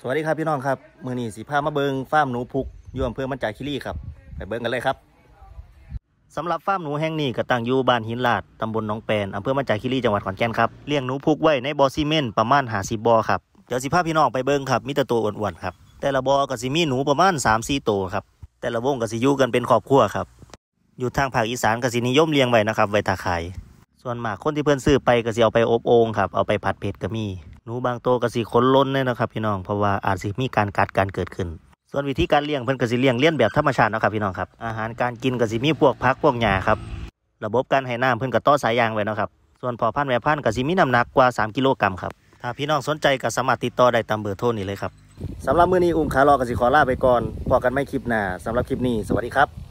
สวัสดีครับพี่น้องครับมือนี้สีผ้ามาเบิงฟาร์มหนูพุกย่อมเพื่อมันจ่ายคิรีครับไปเบิงกันเลยครับสำหรับฟาร์มหนูแห่งนี้ก็ตั้งอยู่บ้านหินลาดตำบลหนองแปนอำเภอมันจ่ายคิรีจังหวัดขอนแก่นครับเลี้ยงหนูพุกไว้ในบอซีเมนประมาณหาสิบบอครับเดี๋ยวสีผ้าพี่น้องไปเบิงครับมีแต่ตัวอ้วนๆครับแต่ละบอก็สิมีหนูประมาณ3ามสี่ตัวครับแต่ละวงก็สิอยู่กันเป็นครอบครัวครับอยู่ทางภาคอีสานก็สินิยมเลี้ยงไว้นะครับไว้ตาขายส่วนมากคนที่เพื่อนซื้อไปก็สิเอาไปอบโอ่งครับเอาไปผัดเผ็ดก็มีนูบางโตกระสีขนล้นเ่ยนะครับพี่น้องเพราะว่าอาจสิมีการกัดการเกิดขึ้น ส่วนวิธีการเลี้ยงเพิ่นกระสีเลี้ยงเลี้ยนแบบธรรมชาตินะครับ พี่น้องครับ อาหารการกินกระสีมีพวกพักพวกหญ้าครับระบบการให้น้ำเพิ่นกระต้อสายยางไว้นะครับส่วนพอพันแม่พันกระสีมีน้ำหนักกว่า3กิโลกรัมครับถ้าพี่น้องสนใจก็สามารถติดต่อได้ตามเบอร์โทรนี้เลยครับสำหรับมื้อนี้อุ้มขาลอกระสีขอลาไปก่อนพอกันไม่คลิปหน้าสำหรับคลิปนี้สวัสดีครับ